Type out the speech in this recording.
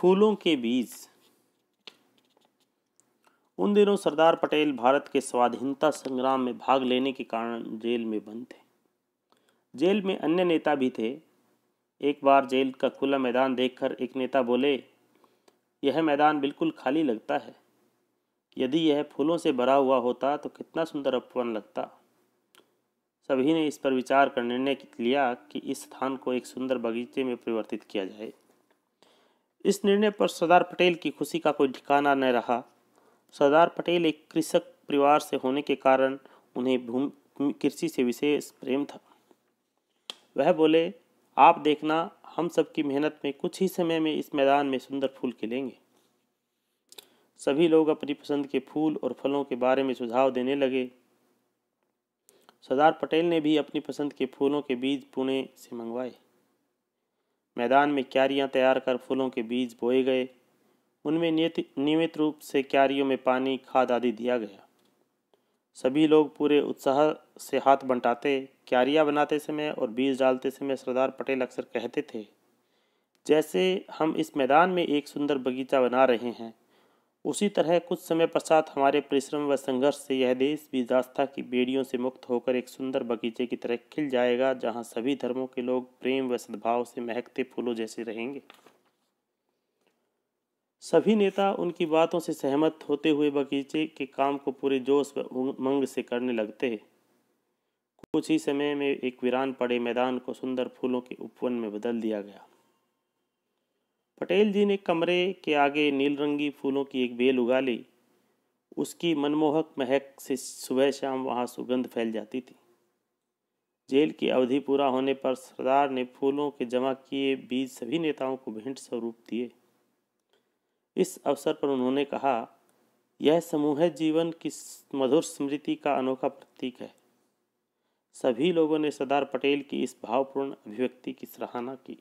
फूलों के बीज उन दिनों सरदार पटेल भारत के स्वाधीनता संग्राम में भाग लेने के कारण जेल में बंद थे जेल में अन्य नेता भी थे एक बार जेल का खुला मैदान देखकर एक नेता बोले यह मैदान बिल्कुल खाली लगता है यदि यह फूलों से भरा हुआ होता तो कितना सुंदर अपवन लगता सभी ने इस पर विचार कर निर्णय लिया कि इस स्थान को एक सुंदर बगीचे में परिवर्तित किया जाए इस निर्णय पर सरदार पटेल की खुशी का कोई ठिकाना न रहा सरदार पटेल एक कृषक परिवार से होने के कारण उन्हें भूमि कृषि से विशेष प्रेम था वह बोले आप देखना हम सबकी मेहनत में कुछ ही समय में इस मैदान में सुंदर फूल खिलेंगे सभी लोग अपनी पसंद के फूल और फलों के बारे में सुझाव देने लगे सरदार पटेल ने भी अपनी पसंद के फूलों के बीज पुणे से मंगवाए मैदान में क्यारियाँ तैयार कर फूलों के बीज बोए गए उनमें नियमित रूप से क्यारियों में पानी खाद आदि दिया गया सभी लोग पूरे उत्साह से हाथ बंटाते क्यारियाँ बनाते समय और बीज डालते समय सरदार पटेल अक्सर कहते थे जैसे हम इस मैदान में एक सुंदर बगीचा बना रहे हैं उसी तरह कुछ समय पश्चात हमारे परिश्रम व संघर्ष से यह देश भी दास्ता की बेड़ियों से मुक्त होकर एक सुंदर बगीचे की तरह खिल जाएगा जहां सभी धर्मों के लोग प्रेम व सद्भाव से महकते फूलों जैसे रहेंगे सभी नेता उनकी बातों से सहमत होते हुए बगीचे के काम को पूरे जोश व उमंग से करने लगते हैं कुछ ही समय में एक वीरान पड़े मैदान को सुंदर फूलों के उपवन में बदल दिया गया पटेल जी ने कमरे के आगे नील रंगी फूलों की एक बेल उगा ली उसकी मनमोहक महक से सुबह शाम वहाँ सुगंध फैल जाती थी जेल की अवधि पूरा होने पर सरदार ने फूलों के जमा किए बीज सभी नेताओं को भेंट स्वरूप दिए इस अवसर पर उन्होंने कहा यह समूह जीवन की मधुर स्मृति का अनोखा प्रतीक है सभी लोगों ने सरदार पटेल की इस भावपूर्ण अभिव्यक्ति की सराहना की